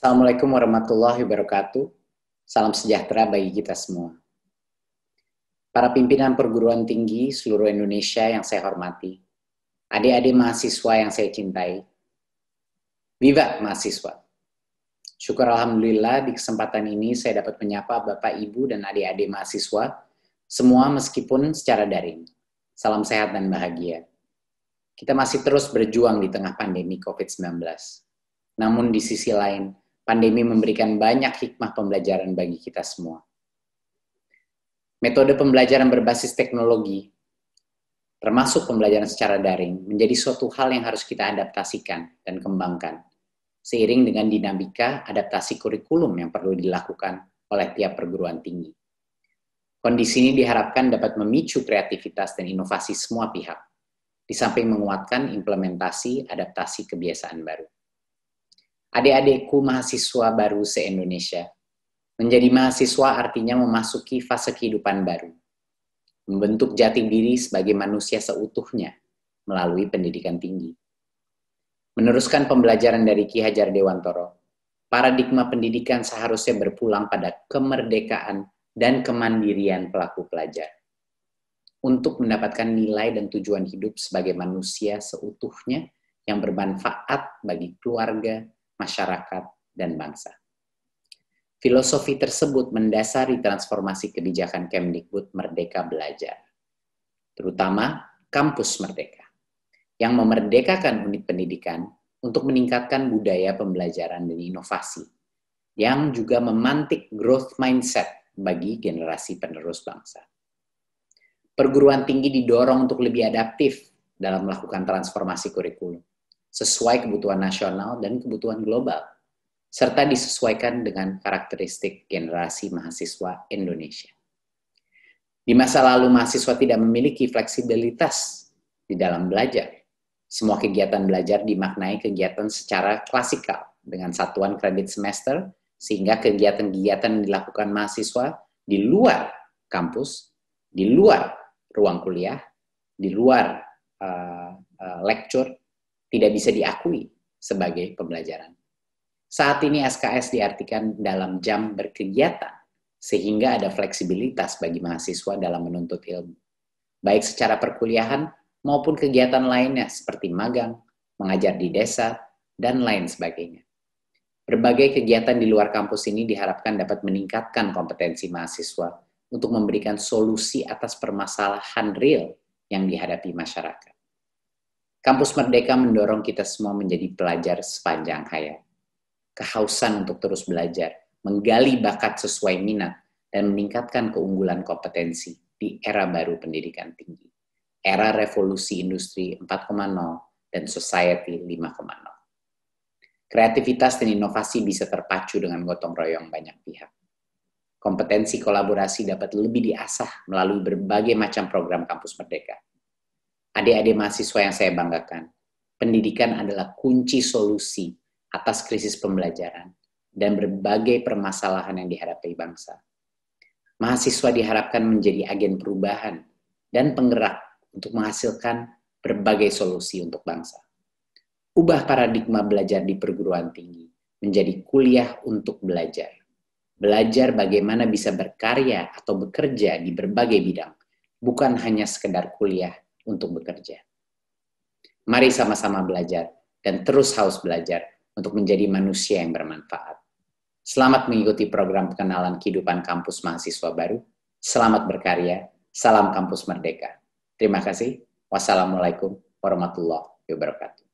Assalamualaikum warahmatullahi wabarakatuh. Salam sejahtera bagi kita semua. Para pimpinan perguruan tinggi seluruh Indonesia yang saya hormati, adik-adik mahasiswa yang saya cintai, Viva mahasiswa! Syukur Alhamdulillah di kesempatan ini saya dapat menyapa Bapak, Ibu, dan adik-adik mahasiswa, semua meskipun secara daring. Salam sehat dan bahagia. Kita masih terus berjuang di tengah pandemi COVID-19. Namun di sisi lain, pandemi memberikan banyak hikmah pembelajaran bagi kita semua. Metode pembelajaran berbasis teknologi, termasuk pembelajaran secara daring, menjadi suatu hal yang harus kita adaptasikan dan kembangkan, seiring dengan dinamika adaptasi kurikulum yang perlu dilakukan oleh tiap perguruan tinggi. Kondisi ini diharapkan dapat memicu kreativitas dan inovasi semua pihak, disamping menguatkan implementasi adaptasi kebiasaan baru adik-adikku mahasiswa baru se-Indonesia. Menjadi mahasiswa artinya memasuki fase kehidupan baru. Membentuk jati diri sebagai manusia seutuhnya melalui pendidikan tinggi. Meneruskan pembelajaran dari Ki Hajar Dewantoro, paradigma pendidikan seharusnya berpulang pada kemerdekaan dan kemandirian pelaku pelajar. Untuk mendapatkan nilai dan tujuan hidup sebagai manusia seutuhnya yang bermanfaat bagi keluarga, masyarakat, dan bangsa. Filosofi tersebut mendasari transformasi kebijakan Kemdikbud Merdeka Belajar, terutama kampus merdeka, yang memerdekakan unit pendidikan untuk meningkatkan budaya pembelajaran dan inovasi, yang juga memantik growth mindset bagi generasi penerus bangsa. Perguruan tinggi didorong untuk lebih adaptif dalam melakukan transformasi kurikulum sesuai kebutuhan nasional dan kebutuhan global, serta disesuaikan dengan karakteristik generasi mahasiswa Indonesia. Di masa lalu, mahasiswa tidak memiliki fleksibilitas di dalam belajar. Semua kegiatan belajar dimaknai kegiatan secara klasikal dengan satuan kredit semester, sehingga kegiatan-kegiatan yang dilakukan mahasiswa di luar kampus, di luar ruang kuliah, di luar uh, uh, lecture, tidak bisa diakui sebagai pembelajaran. Saat ini SKS diartikan dalam jam berkegiatan, sehingga ada fleksibilitas bagi mahasiswa dalam menuntut ilmu, baik secara perkuliahan maupun kegiatan lainnya seperti magang, mengajar di desa, dan lain sebagainya. Berbagai kegiatan di luar kampus ini diharapkan dapat meningkatkan kompetensi mahasiswa untuk memberikan solusi atas permasalahan real yang dihadapi masyarakat. Kampus Merdeka mendorong kita semua menjadi pelajar sepanjang hayat. Kehausan untuk terus belajar, menggali bakat sesuai minat, dan meningkatkan keunggulan kompetensi di era baru pendidikan tinggi. Era revolusi industri 4.0 dan society 5.0. Kreativitas dan inovasi bisa terpacu dengan gotong royong banyak pihak. Kompetensi kolaborasi dapat lebih diasah melalui berbagai macam program kampus merdeka – adik-adik mahasiswa yang saya banggakan. Pendidikan adalah kunci solusi atas krisis pembelajaran dan berbagai permasalahan yang dihadapi bangsa. Mahasiswa diharapkan menjadi agen perubahan dan penggerak untuk menghasilkan berbagai solusi untuk bangsa. Ubah paradigma belajar di perguruan tinggi menjadi kuliah untuk belajar. Belajar bagaimana bisa berkarya atau bekerja di berbagai bidang, bukan hanya sekedar kuliah untuk bekerja. Mari sama-sama belajar dan terus haus belajar untuk menjadi manusia yang bermanfaat. Selamat mengikuti program pengenalan kehidupan kampus mahasiswa baru. Selamat berkarya. Salam kampus merdeka. Terima kasih. Wassalamualaikum warahmatullahi wabarakatuh.